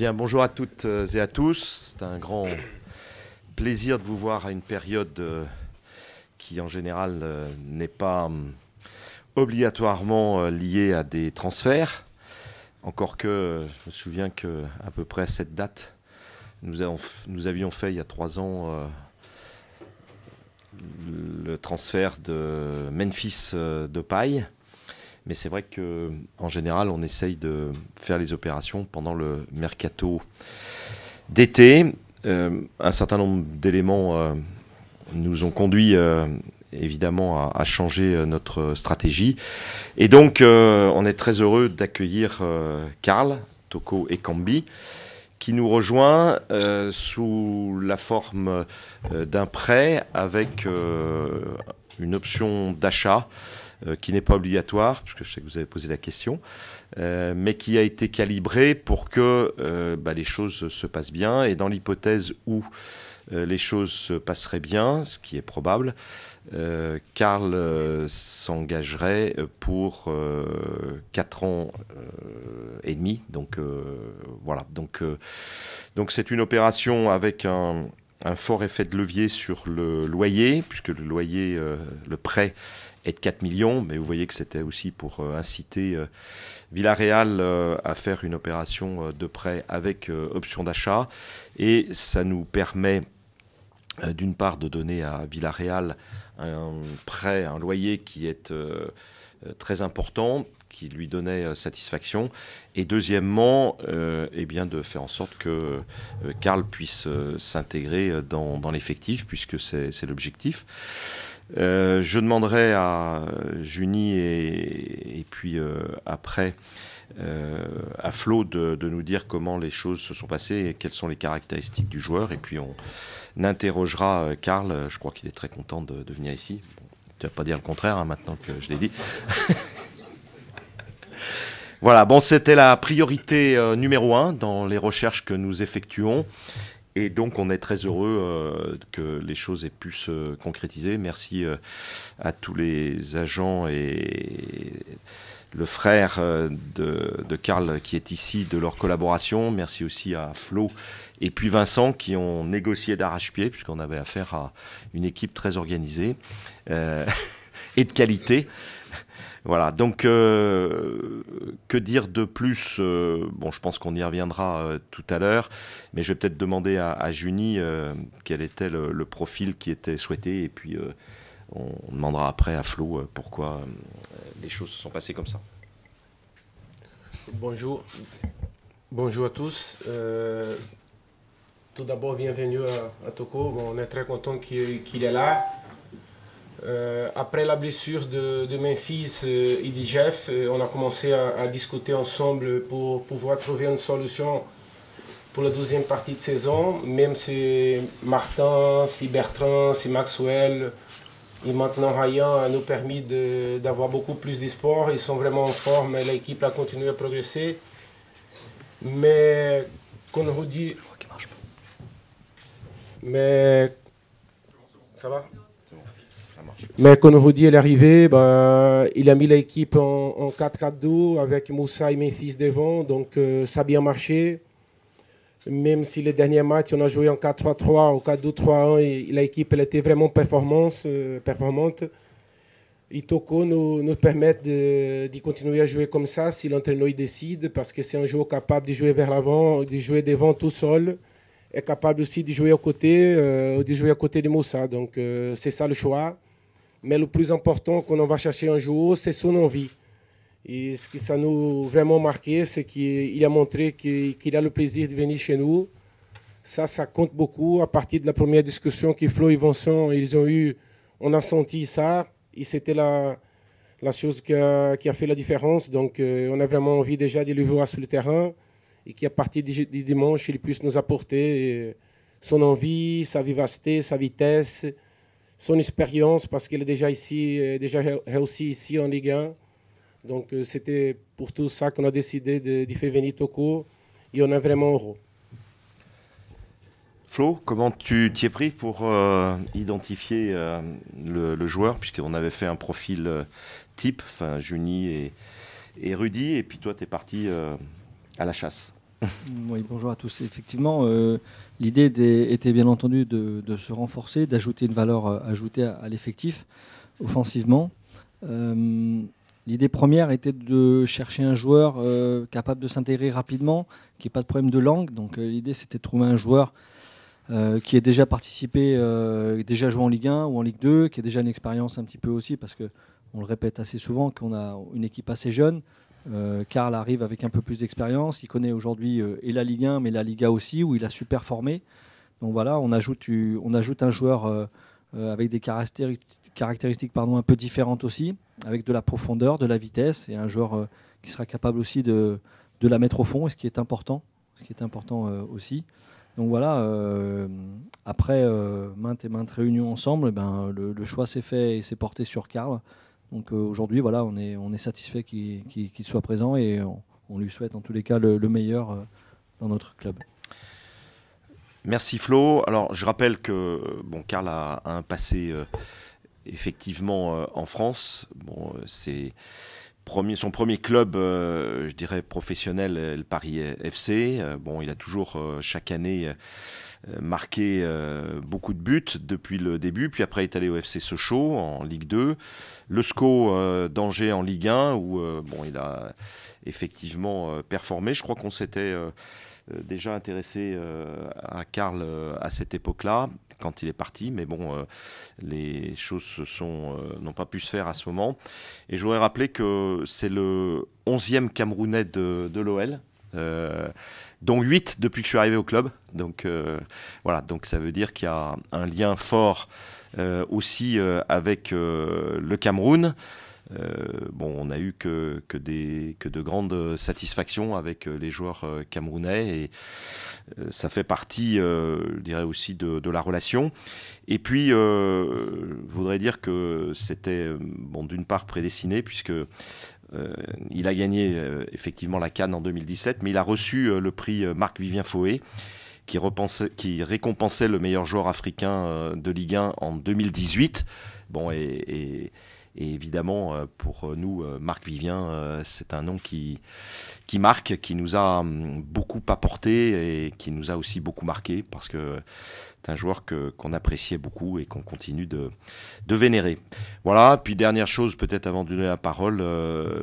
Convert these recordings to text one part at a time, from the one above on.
Bien, bonjour à toutes euh, et à tous. C'est un grand plaisir de vous voir à une période euh, qui, en général, euh, n'est pas hum, obligatoirement liée à des transferts. Encore que je me souviens qu'à peu près à cette date, nous, avions fait il y a trois ans le transfert de Memphis de Paille mais c'est vrai qu'en général, on essaye de faire les opérations pendant le mercato d'été. Euh, un certain nombre d'éléments euh, nous ont conduit euh, évidemment à, changer notre stratégie. Et donc, on est très heureux d'accueillir Karl, Toko et Cambi qui nous rejoint sous la forme d'un prêt avec une option d'achat euh, qui n'est pas obligatoire, puisque je sais que vous avez posé la question, euh, mais qui a été calibré pour que euh, bah, les choses se passent bien. Et dans l'hypothèse où les choses se passeraient bien, ce qui est probable, Karl s'engagerait pour euh, 4 ans et demi. Donc voilà, donc donc c'est une opération avec un, un, fort effet de levier sur le loyer, puisque le loyer, le prêt et de 4 millions, mais vous voyez que c'était aussi pour euh, inciter euh, Villarreal euh, à faire une opération de prêt avec option d'achat, et ça nous permet d'une part de donner à Villarreal un prêt, un loyer qui est très important, qui lui donnait satisfaction. Et deuxièmement, eh bien de faire en sorte que Karl puisse s'intégrer dans l'effectif, puisque c'est l'objectif. Euh, je demanderai à euh, Junie et, puis euh, après à Flo de, nous dire comment les choses se sont passées et quelles sont les caractéristiques du joueur. Et puis on interrogera Karl. Je crois qu'il est très content de, venir ici. tu vas pas dire le contraire hein, maintenant que je l'ai dit. voilà, bon, c'était la priorité numéro un dans les recherches que nous effectuons. Et donc, on est très heureux euh, que les choses aient pu se concrétiser. Merci euh, à tous les agents et le frère euh, de, de Karl qui est ici, de leur collaboration. Merci aussi à Flo et puis Vincent qui ont négocié d'arrache-pied, puisqu'on avait affaire à une équipe très organisée et de qualité. Voilà, donc euh, que dire de plus euh, Bon, je pense qu'on y reviendra euh, tout à l'heure, mais je vais peut-être demander à, à Junie quel était le, profil qui était souhaité, et puis on, demandera après à Flo pourquoi les choses se sont passées comme ça. Bonjour, bonjour à tous. tout d'abord, bienvenue à, à Toko. on est très content qu'il est là. Euh, après la blessure de, Memphis et de euh, Jeff, euh, on a commencé à, discuter ensemble pour pouvoir trouver une solution pour la deuxième partie de saison, même si Martin, si Bertrand, si Maxwell et maintenant Ryan nous permis d'avoir beaucoup plus d'espoir. Ils sont vraiment en forme et l'équipe a continué à progresser. Mais qu'on dit. Mais. Ça va? Mais Konohudi est arrivé, ben il a mis l'équipe en, 4-4-2 avec Moussa et Memphis devant, donc euh, ça a bien marché. Même si les derniers matchs, on a joué en 4-3-3 ou 4-2-3-1, l'équipe était vraiment performance, euh, performante. Itoko nous, nous permet de, continuer à jouer comme ça si l'entraîneur décide, parce que c'est un joueur capable de jouer vers l'avant, de jouer devant tout seul, et capable aussi de jouer à côté, euh, de jouer à côté de Moussa. Donc euh, c'est ça le choix mais le plus important qu'on va chercher un jour, c'est son envie. Et ce qui ça nous vraiment marqué, c'est qu'il a montré qu'il a le plaisir de venir chez nous. Ça, ça compte beaucoup. À partir de la première discussion que Flo et Vincent ils ont eu, on a senti ça. Et c'était la, chose qui a, fait la différence. Donc, euh, on a vraiment envie déjà de le voir sur le terrain et qu'à partir du, du dimanche, il puisse nous apporter euh, son envie, sa vivacité, sa vitesse son expérience parce qu'il est déjà ici, euh, déjà réussi ici en Ligue 1. Donc euh, c'était pour tout ça qu'on a décidé d'y faire venir Toko et on est vraiment heureux. Flo, comment tu t'y es pris pour euh, identifier le, le, joueur, puisqu'on avait fait un profil type, enfin Juni et, Rudy, et puis toi tu es parti à la chasse Oui, bonjour à tous. Effectivement, L'idée était bien entendu de, se renforcer, d'ajouter une valeur euh, ajoutée à, l'effectif offensivement. Euh, l'idée première était de chercher un joueur euh, capable de s'intégrer rapidement, qui n'ait pas de problème de langue. Donc l'idée c'était de trouver un joueur qui ait déjà participé, déjà joué en Ligue 1 ou en Ligue 2, qui ait déjà une expérience un petit peu aussi, parce qu'on le répète assez souvent qu'on a une équipe assez jeune, Carl euh, arrive avec un peu plus d'expérience. Il connaît aujourd'hui euh, et la Ligue 1, mais la Liga aussi, où il a super formé. Donc voilà, on ajoute, un joueur euh, avec des caractéristiques, pardon, un peu différentes aussi, avec de la profondeur, de la vitesse, et un joueur qui sera capable aussi de, la mettre au fond, ce qui est important, ce qui est important aussi. Donc voilà, après maintes et maintes réunions ensemble, eh ben, le, le choix s'est fait et s'est porté sur Karl. Donc euh, aujourd'hui, voilà, on est, on est satisfait qu'il soit présent et on, lui souhaite en tous les cas le, meilleur euh, dans notre club. Merci Flo. Alors je rappelle que bon, Karl a un passé euh, effectivement en France. Bon, c'est son premier club, euh, je dirais professionnel, euh, le Paris euh, FC. bon, il a toujours chaque année marqué beaucoup de buts depuis le début. Puis après, il est allé au FC Sochaux en Ligue 2, le SCO d'Angers en Ligue 1 où bon, il a effectivement performé. Je crois qu'on s'était déjà intéressé à Karl à cette époque-là quand il est parti, mais bon, euh, les choses se sont, euh, n'ont pas pu se faire à ce moment. Et je voudrais rappeler que c'est le 11e Camerounais de, l'OL. Euh, dont 8 depuis que je suis arrivé au club. Donc euh, voilà, donc ça veut dire qu'il y a un lien fort aussi avec le Cameroun. Euh, bon, on n'a eu que, que, des, que de grandes satisfactions avec euh, les joueurs euh, camerounais et ça fait partie, je dirais aussi, de, de, la relation. Et puis, je voudrais dire que c'était, bon, d'une part prédestiné puisque il a gagné effectivement la Cannes en 2017, mais il a reçu le prix Marc-Vivien Fouet, qui, qui, récompensait le meilleur joueur africain de Ligue 1 en 2018. Bon, et, et et évidemment, euh, pour euh, nous, euh, Marc Vivien, c'est un nom qui, qui marque, qui nous a hum, beaucoup apporté et qui nous a aussi beaucoup marqué parce que c'est un joueur que, qu'on appréciait beaucoup et qu'on continue de, vénérer. Voilà, puis dernière chose, peut-être avant de donner la parole,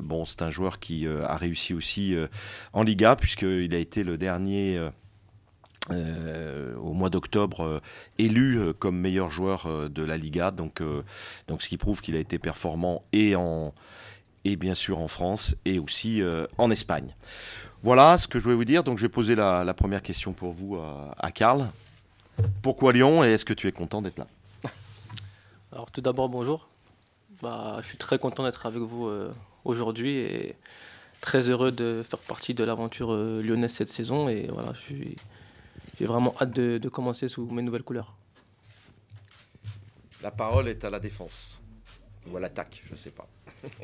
bon, c'est un joueur qui a réussi aussi en Liga, puisqu'il a été le dernier euh, au mois d'octobre euh, élu euh, comme meilleur joueur de la Liga donc donc ce qui prouve qu'il a été performant et en et bien sûr en France et aussi en Espagne. Voilà ce que je voulais vous dire donc je vais poser la, première question pour vous à, à Karl. Pourquoi Lyon et est-ce que tu es content d'être là Alors tout d'abord bonjour. Bah, je suis très content d'être avec vous aujourd'hui et très heureux de faire partie de l'aventure lyonnaise cette saison et voilà, je suis j'ai vraiment hâte de, commencer sous mes nouvelles couleurs. La parole est à la défense ou à l'attaque, je ne sais pas.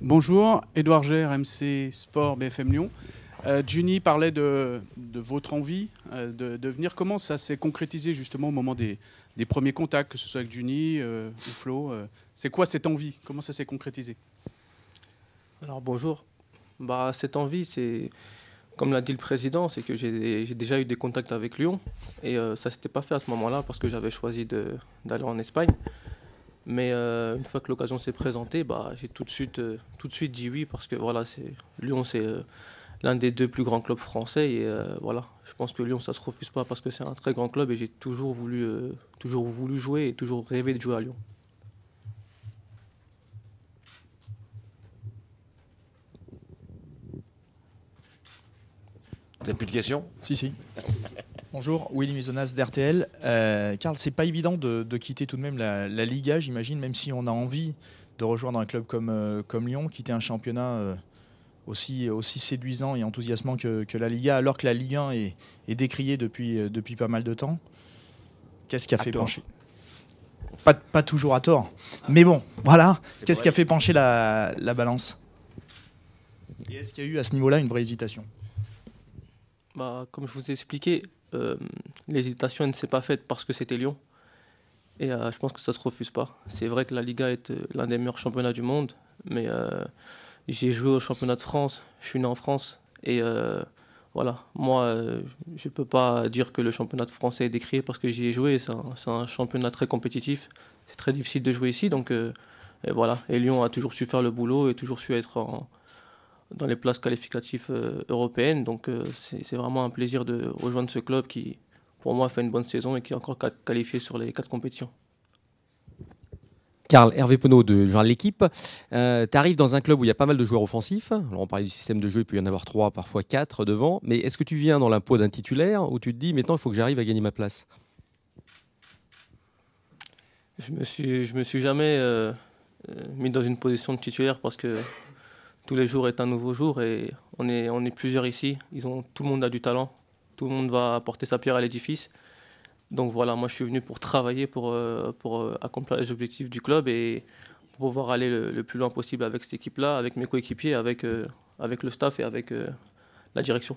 Bonjour, Édouard Gère, MC Sport BFM Lyon. Euh, Juni parlait de, votre envie euh, de, venir. Comment ça s'est concrétisé justement au moment des, premiers contacts, que ce soit avec Juni euh, ou Flo C'est quoi cette envie Comment ça s'est concrétisé Alors bonjour. Bah, cette envie, c'est comme l'a dit le président, c'est que j'ai déjà eu des contacts avec Lyon. Et euh, ça ne s'était pas fait à ce moment-là parce que j'avais choisi d'aller en Espagne. Mais euh, une fois que l'occasion s'est présentée, bah, j'ai tout, de suite, euh, tout de suite dit oui parce que voilà, Lyon, c'est l'un des deux plus grands clubs français. Et voilà, je pense que Lyon, ça ne se refuse pas parce que c'est un très grand club et j'ai toujours voulu, toujours voulu jouer et toujours rêvé de jouer à Lyon. Vous plus de questions Si, si. Bonjour, Willy Misonas d'RTL. Euh, c'est pas évident de, quitter tout de même la, Liga, j'imagine, même si on a envie de rejoindre un club comme, euh, comme Lyon, quitter un championnat euh, aussi, aussi séduisant et enthousiasmant que, la Liga, alors que la Ligue 1 est, est décriée depuis, euh, depuis pas mal de temps. Qu'est-ce qui a fait pencher pas, pas, toujours à tort. Mais bon, voilà. Qu'est-ce qui a fait pencher la, la balance Et est-ce qu'il y a eu à ce niveau-là une vraie hésitation bah, comme je vous ai expliqué, euh, l'hésitation ne s'est pas faite parce que c'était Lyon. Et euh, je pense que ça ne se refuse pas. C'est vrai que la Liga est euh, l'un des meilleurs championnats du monde, mais j'ai joué au championnat de France, je suis né en France. Et voilà, moi, je ne peux pas dire que le championnat de France est décrié parce que j'y ai joué. C'est un, championnat très compétitif. C'est très difficile de jouer ici. Donc voilà, et Lyon a toujours su faire le boulot et toujours su être en, dans les places qualificatives euh, européennes. Donc euh, c'est vraiment un plaisir de rejoindre ce club qui, pour moi, fait une bonne saison et qui est encore qualifié sur les quatre compétitions. Carl, Hervé Penaud de L'équipe, euh, tu arrives dans un club où il y a pas mal de joueurs offensifs. Alors on parlait du système de jeu, il peut y en avoir trois, parfois quatre devant. Mais est-ce que tu viens dans l'impôt d'un titulaire ou tu te dis maintenant il faut que j'arrive à gagner ma place Je me suis, me suis jamais mis dans une position de titulaire parce que tous les jours est un nouveau jour et on est, on est plusieurs ici. Ils ont, tout le monde a du talent, tout le monde va apporter sa pierre à l'édifice. Donc voilà, moi je suis venu pour travailler, pour, euh, pour euh, accomplir les objectifs du club et pour pouvoir aller le, plus loin possible avec cette équipe-là, avec mes coéquipiers, avec, euh, avec le staff et avec la direction.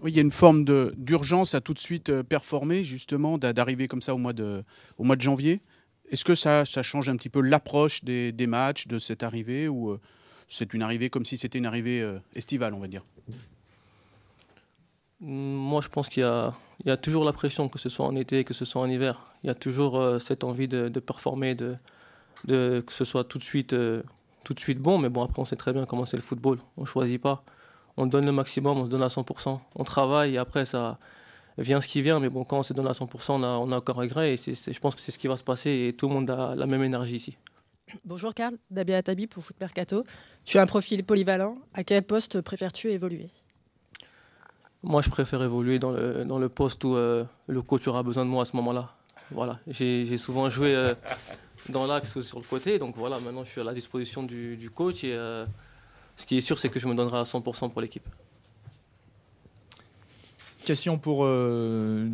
Oui, il y a une forme d'urgence à tout de suite euh, performer, justement, d'arriver comme ça au mois de, au mois de janvier. Est-ce que ça, ça, change un petit peu l'approche des, des, matchs, de cette arrivée, ou euh, c'est une arrivée comme si c'était une arrivée euh, estivale, on va dire Moi, je pense qu'il y, y, a toujours la pression, que ce soit en été, que ce soit en hiver. Il y a toujours cette envie de, de performer, de, de, que ce soit tout de, suite, tout de suite bon, mais bon, après, on sait très bien comment c'est le football, on ne choisit pas on donne le maximum, on se donne à 100%. On travaille et après, ça vient ce qui vient. Mais bon, quand on se donne à 100%, on a, encore a regret. Et je pense que c'est ce qui va se passer et tout le monde a la même énergie ici. Bonjour Karl, Dabia Atabi pour Foot Mercato. Tu as un profil polyvalent. À quel poste préfères-tu évoluer Moi, je préfère évoluer dans le, dans le poste où euh, le coach aura besoin de moi à ce moment-là. Voilà, j'ai souvent joué euh, dans l'axe sur le côté. Donc voilà, maintenant, je suis à la disposition du, coach et... Euh, ce qui est sûr, c'est que je me donnerai à 100% pour l'équipe. Question pour euh,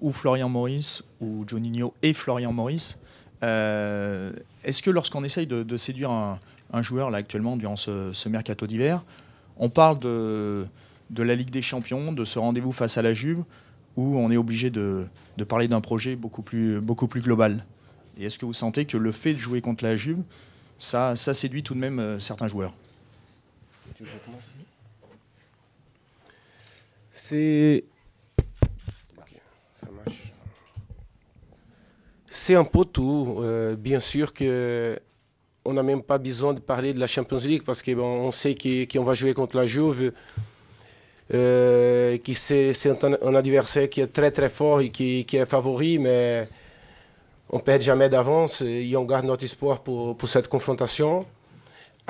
ou Florian Maurice, ou Johninho et Florian Maurice. Euh, est-ce que lorsqu'on essaye de, séduire un, joueur, là actuellement, durant ce, mercato d'hiver, on parle de, la Ligue des Champions, de ce rendez-vous face à la Juve, où on est obligé de, parler d'un projet beaucoup plus, global. Et est-ce que vous sentez que le fait de jouer contre la Juve, ça séduit tout de même euh, certains joueurs c'est. C'est un peu tout. Euh, bien sûr que on n'a même pas besoin de parler de la Champions League parce qu'on bon, sait qu'on va jouer contre la Juve, euh, qui c'est un, adversaire qui est très très fort et qui, est favori, mais on ne perd jamais d'avance et on garde notre espoir pour cette confrontation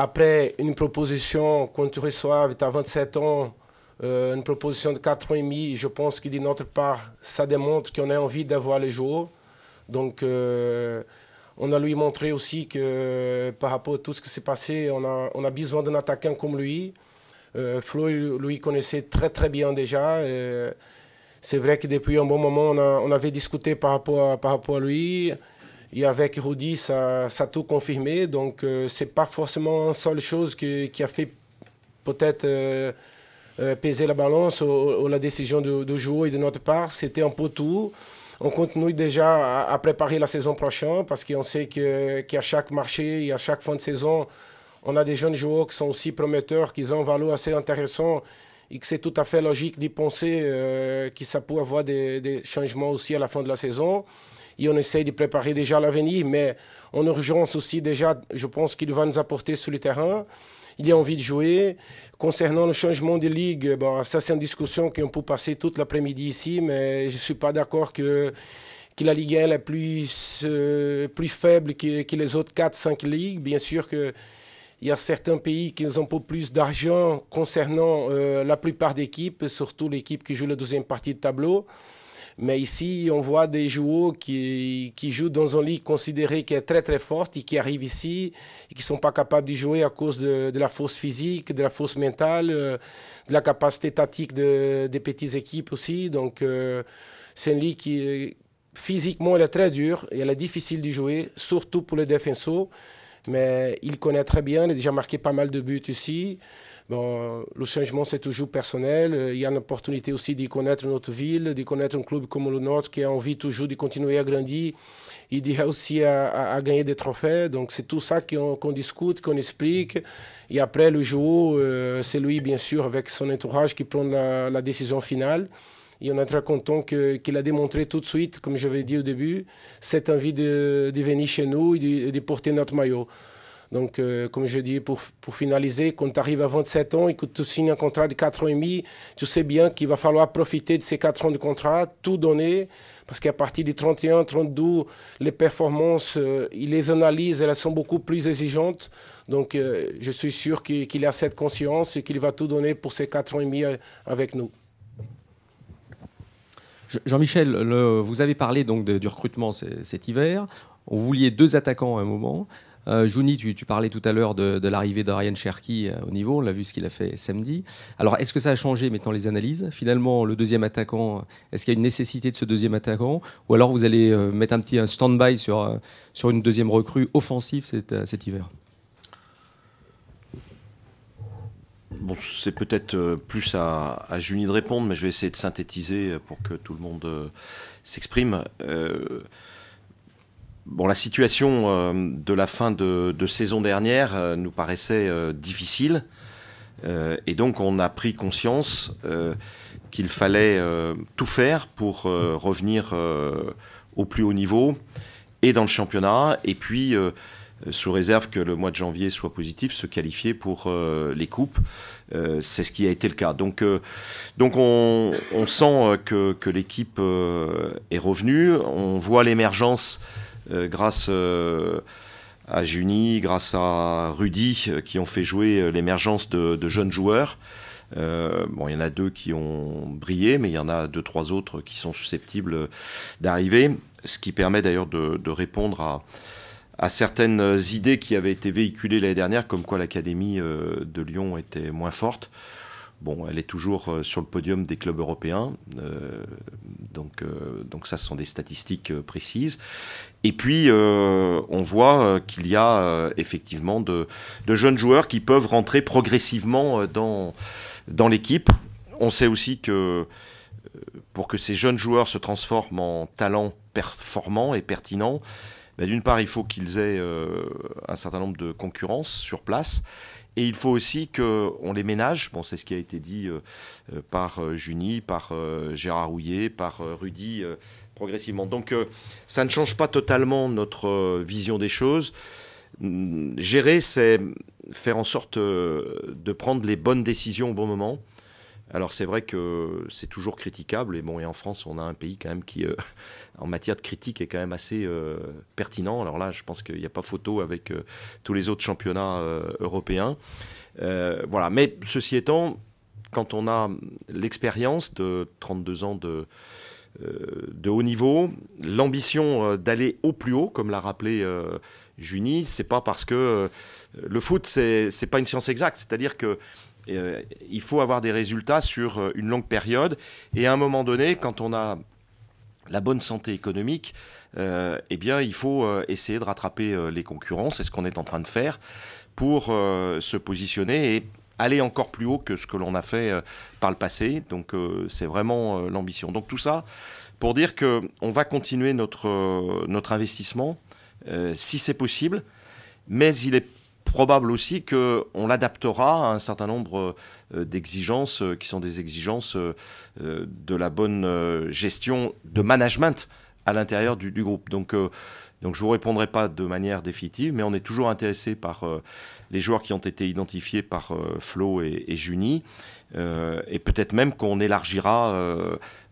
après une proposition, quand tu reçois, tu as 27 ans, euh, une proposition de 4 ans et demi, je pense que de notre part, ça démontre qu'on a envie d'avoir le jour. Donc, euh, on a lui montré aussi que euh, par rapport à tout ce qui s'est passé, on a, on a besoin d'un attaquant comme lui. Flo lui connaissait très très bien déjà. C'est vrai que depuis un bon moment, on, avait discuté par rapport par rapport à lui. Et avec Rudy, ça, ça a tout confirmé. Donc, ce euh, c'est pas forcément une seule chose qui a fait peut-être euh, euh, peser la balance ou, la décision du, joueur et de notre part. C'était un peu tout. On continue déjà à, préparer la saison prochaine parce qu'on sait qu'à chaque marché et à chaque fin de saison, on a des jeunes joueurs qui sont aussi prometteurs, qui ont un valeur assez intéressant et que c'est tout à fait logique d'y penser que ça peut avoir des, changements aussi à la fin de la saison et on essaie de préparer déjà l'avenir. Mais en urgence aussi, déjà, je pense qu'il va nous apporter sur le terrain. Il a envie de jouer. Concernant le changement de ligue, bon, bah, ça c'est une discussion qu'on peut passer toute l'après-midi ici, mais je ne suis pas d'accord que la Ligue 1 est plus, euh, plus faible que, les autres 4-5 ligues. Bien sûr qu'il y a certains pays qui nous ont un plus d'argent concernant euh, la plupart d'équipes, surtout l'équipe qui joue la deuxième partie de tableau. Mais ici, on voit des joueurs qui, qui jouent dans une ligue considérée qui est très très forte et qui arrivent ici et qui ne sont pas capables de jouer à cause de, de, la force physique, de la force mentale, euh, de la capacité tactique de, des petites équipes aussi. Donc, euh, c'est une ligue qui, physiquement, elle est très dure et elle est difficile de jouer, surtout pour les défenseurs. Mais il connaît très bien, il a déjà marqué pas mal de buts ici le changement, c'est toujours personnel. Euh, il y a une opportunité aussi de connaître notre ville, de connaître un club comme le nôtre qui a envie toujours de continuer à grandir et de aussi à, gagner des trophées. Donc, c'est tout ça qu'on discute, qu'on explique. Et après, le jour, euh, c'est lui, bien sûr, avec son entourage qui prend la, décision finale. Et on est très content qu'il a démontré tout de suite, comme je l'ai dit au début, cette envie de, venir chez nous et de porter notre maillot. Donc, euh, comme je dis, pour, finaliser, quand tu arrives à 27 ans et que tu signes un contrat de 4 ans et demi, tu sais bien qu'il va falloir profiter de ces 4 ans de contrat, tout donner, parce qu'à partir de 31, 32, les performances, euh, les analyses, elles sont beaucoup plus exigeantes. Donc, euh, je suis sûr qu'il a cette conscience et qu'il va tout donner pour ces 4 ans et demi avec nous. Jean-Michel, vous avez parlé donc du recrutement cet hiver. On vouliez deux attaquants à un moment. Euh, tu, parlais tout à l'heure de, l'arrivée d'Ariane Cherki euh, au niveau, on l'a vu ce qu'il a fait samedi. Alors, est-ce que ça a changé maintenant les analyses Finalement, le deuxième attaquant, euh, est-ce qu'il y a une nécessité de ce deuxième attaquant Ou alors vous allez euh, mettre un petit stand-by sur, sur une deuxième recrue offensive cet, cet hiver Bon, c'est peut-être plus à, Juni de répondre, mais je vais essayer de synthétiser pour que tout le monde s'exprime. Bon, la situation euh, de la fin de, saison dernière euh, nous paraissait euh, difficile. et donc, on a pris conscience qu'il fallait tout faire pour revenir au plus haut niveau et dans le championnat. Et puis, sous réserve que le mois de janvier soit positif, se qualifier pour les coupes. C'est ce qui a été le cas. Donc, donc on, sent que, que l'équipe est revenue. On voit l'émergence euh, grâce euh, à Juni, grâce à Rudy, euh, qui ont fait jouer l'émergence de, jeunes joueurs. il y en a deux qui ont brillé, mais il y en a deux, trois autres qui sont susceptibles d'arriver, ce qui permet d'ailleurs de, répondre à, certaines idées qui avaient été véhiculées l'année dernière, comme quoi l'Académie de Lyon était moins forte. Bon, elle est toujours euh, sur le podium des clubs européens, euh, donc, euh, donc ça, ce sont des statistiques précises. Et puis, on voit qu'il y a effectivement de, jeunes joueurs qui peuvent rentrer progressivement dans, dans l'équipe. On sait aussi que pour que ces jeunes joueurs se transforment en talents performants et pertinents, ben, d'une part, il faut qu'ils aient un certain nombre de concurrences sur place. Et il faut aussi qu'on les ménage. c'est ce qui a été dit euh, euh, par Juny, euh, Junie, par Gérard Rouillet, par Rudy, progressivement. Donc, ça ne change pas totalement notre vision des choses. Gérer, c'est faire en sorte de prendre les bonnes décisions au bon moment alors c'est vrai que c'est toujours critiquable et bon et en France on a un pays quand même qui euh, en matière de critique est quand même assez euh, pertinent. Alors là je pense qu'il n'y a pas photo avec euh, tous les autres championnats européens. voilà, mais ceci étant, quand on a l'expérience de 32 ans de de haut niveau, l'ambition d'aller au plus haut, comme l'a rappelé Junie, c'est pas parce que le foot c'est pas une science exacte, c'est-à-dire que euh, il faut avoir des résultats sur euh, une longue période. Et à un moment donné, quand on a la bonne santé économique, euh, eh bien, il faut essayer de rattraper les concurrents. C'est ce qu'on est en train de faire pour se positionner et aller encore plus haut que ce que l'on a fait par le passé. Donc, c'est vraiment l'ambition. Donc, tout ça pour dire qu'on va continuer notre, notre investissement, si c'est possible, mais il est probable aussi qu'on l'adaptera à un certain nombre euh, d'exigences euh, qui sont des exigences euh, de la bonne gestion de management à l'intérieur du, groupe. Donc, donc je ne vous répondrai pas de manière définitive, mais on est toujours intéressé par les joueurs qui ont été identifiés par Flo et, Juni. et peut-être même qu'on élargira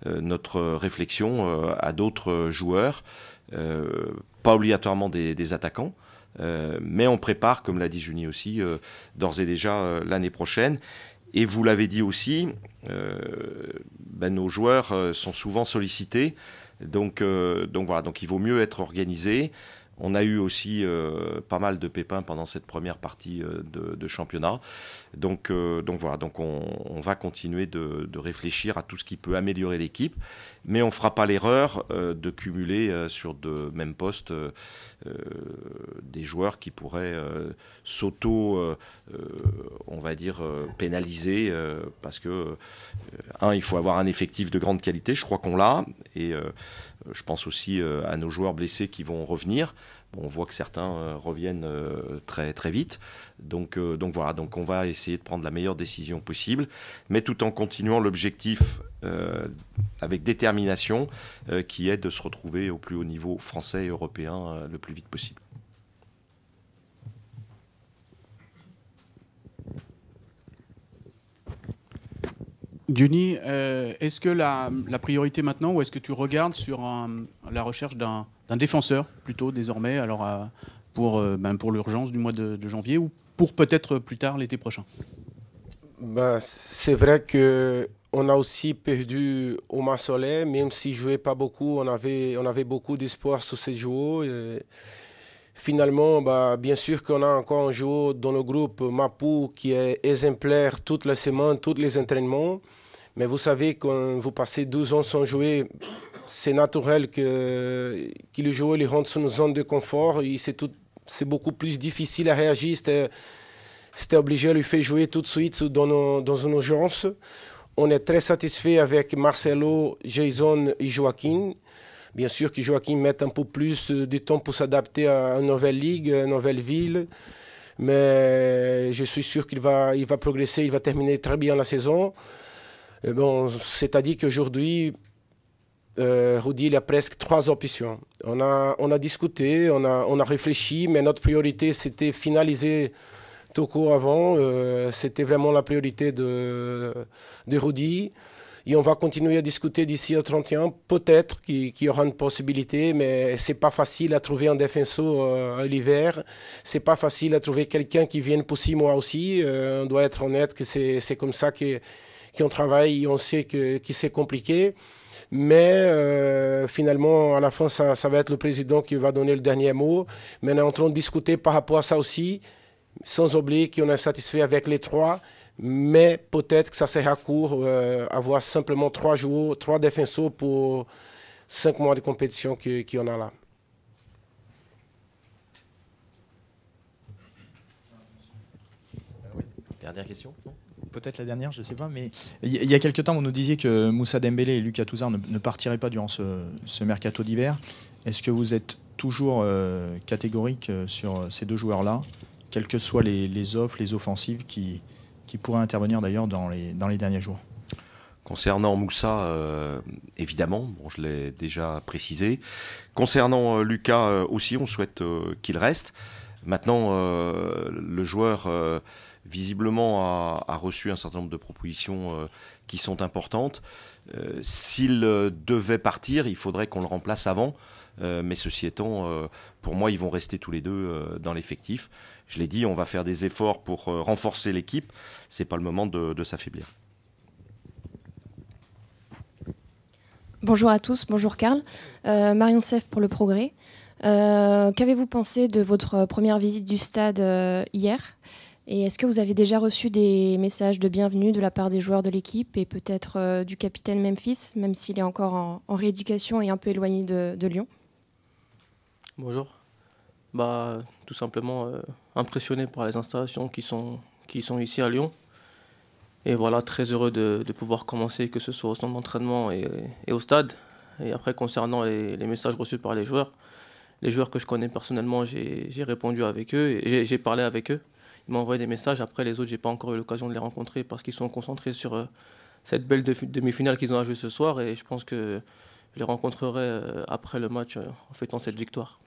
notre réflexion à d'autres joueurs, pas obligatoirement des attaquants. Euh, mais on prépare, comme l'a dit Junie aussi, euh, d'ores et déjà euh, l'année prochaine. Et vous l'avez dit aussi, ben, nos joueurs sont souvent sollicités. voilà, donc il vaut mieux être organisé. On a eu aussi euh, pas mal de pépins pendant cette première partie euh, de, championnat. Donc, euh, donc voilà, donc on, va continuer de, réfléchir à tout ce qui peut améliorer l'équipe, mais on ne fera pas l'erreur de cumuler sur de mêmes postes des joueurs qui pourraient s'auto, on va dire, pénaliser, parce que, un, il faut avoir un effectif de grande qualité, je crois qu'on l'a, et je pense aussi euh, à nos joueurs blessés qui vont revenir. on voit que certains euh, reviennent euh, très très vite. Donc, donc voilà, donc on va essayer de prendre la meilleure décision possible, mais tout en continuant l'objectif avec détermination qui est de se retrouver au plus haut niveau français et européen le plus vite possible. Duni, euh, est-ce que la, priorité maintenant, ou est-ce que tu regardes sur la recherche d'un défenseur plutôt désormais, alors euh, pour, euh, ben, pour l'urgence du mois de, janvier ou pour peut-être plus tard l'été prochain bah, C'est vrai que on a aussi perdu Omar Soleil, même s'il ne jouait pas beaucoup, on avait, on avait beaucoup d'espoir sur ses joueurs. Finalement, bah, bien sûr qu'on a encore un joueur dans le groupe Mapou qui est exemplaire toute la semaine, tous les entraînements. Mais vous savez, quand vous passez 12 ans sans jouer, c'est naturel que, que le joueur rentre sur une zone de confort. C'est beaucoup plus difficile à réagir. C'était obligé de lui faire jouer tout de suite dans, dans une urgence. On est très satisfait avec Marcelo, Jason et Joaquin. Bien sûr que Joachim met un peu plus euh, de temps pour s'adapter à une nouvelle ligue, une nouvelle ville. Mais je suis sûr qu'il va, il va progresser, il va terminer très bien la saison. bon, c'est-à-dire qu'aujourd'hui, euh, Rudy, il a presque trois options. On a, on a discuté, on a, on a réfléchi, mais notre priorité, c'était finaliser tout court avant. Euh, c'était vraiment la priorité de, de Rudy et on va continuer à discuter d'ici au 31. Peut-être qu'il y aura une possibilité, mais c'est pas facile à trouver un défenseur euh, à l'hiver. C'est pas facile à trouver quelqu'un qui vienne pour six mois aussi. Euh, on doit être honnête que c'est comme ça qu'on travaille et on sait que, c'est compliqué. Mais euh, finalement, à la fin, ça, ça, va être le président qui va donner le dernier mot. Mais on est en train de discuter par rapport à ça aussi, sans oublier qu'on est satisfait avec les trois mais peut-être que ça sera court, euh, avoir simplement trois joueurs, trois défenseurs pour cinq mois de compétition en a là. Dernière question Peut-être la dernière, je ne sais pas, mais il y a quelques temps, vous nous disiez que Moussa Dembélé et Lucas Touzard ne, partiraient pas durant ce, ce mercato d'hiver. Est-ce que vous êtes toujours euh, catégorique euh, sur ces deux joueurs-là, quelles que soient les, les offres, les offensives qui, qui pourrait intervenir d'ailleurs dans les, dans les derniers jours. Concernant Moussa, euh, évidemment, bon, je l'ai déjà précisé. Concernant euh, Lucas euh, aussi, on souhaite qu'il reste. Maintenant, le joueur visiblement a, a, reçu un certain nombre de propositions qui sont importantes. S'il devait partir, il faudrait qu'on le remplace avant. mais ceci étant, pour moi, ils vont rester tous les deux dans l'effectif je l'ai dit, on va faire des efforts pour euh, renforcer l'équipe. Ce n'est pas le moment de, s'affaiblir. Bonjour à tous, bonjour Karl. Euh, Marion Seff pour Le Progrès. Euh, qu'avez-vous pensé de votre première visite du stade hier Et est-ce que vous avez déjà reçu des messages de bienvenue de la part des joueurs de l'équipe et peut-être du capitaine Memphis, même s'il est encore en, rééducation et un peu éloigné de Lyon Bonjour bah, tout simplement euh, impressionné par les installations qui sont, qui sont ici à Lyon. Et voilà, très heureux de, pouvoir commencer, que ce soit au centre d'entraînement et, et, au stade. Et après, concernant les, messages reçus par les joueurs, les joueurs que je connais personnellement, j'ai répondu avec eux, et j'ai parlé avec eux. Ils m'ont envoyé des messages. Après, les autres, j'ai pas encore eu l'occasion de les rencontrer parce qu'ils sont concentrés sur euh, cette belle demi-finale qu'ils ont à jouer ce soir. Et je pense que je les rencontrerai euh, après le match en fêtant cette victoire.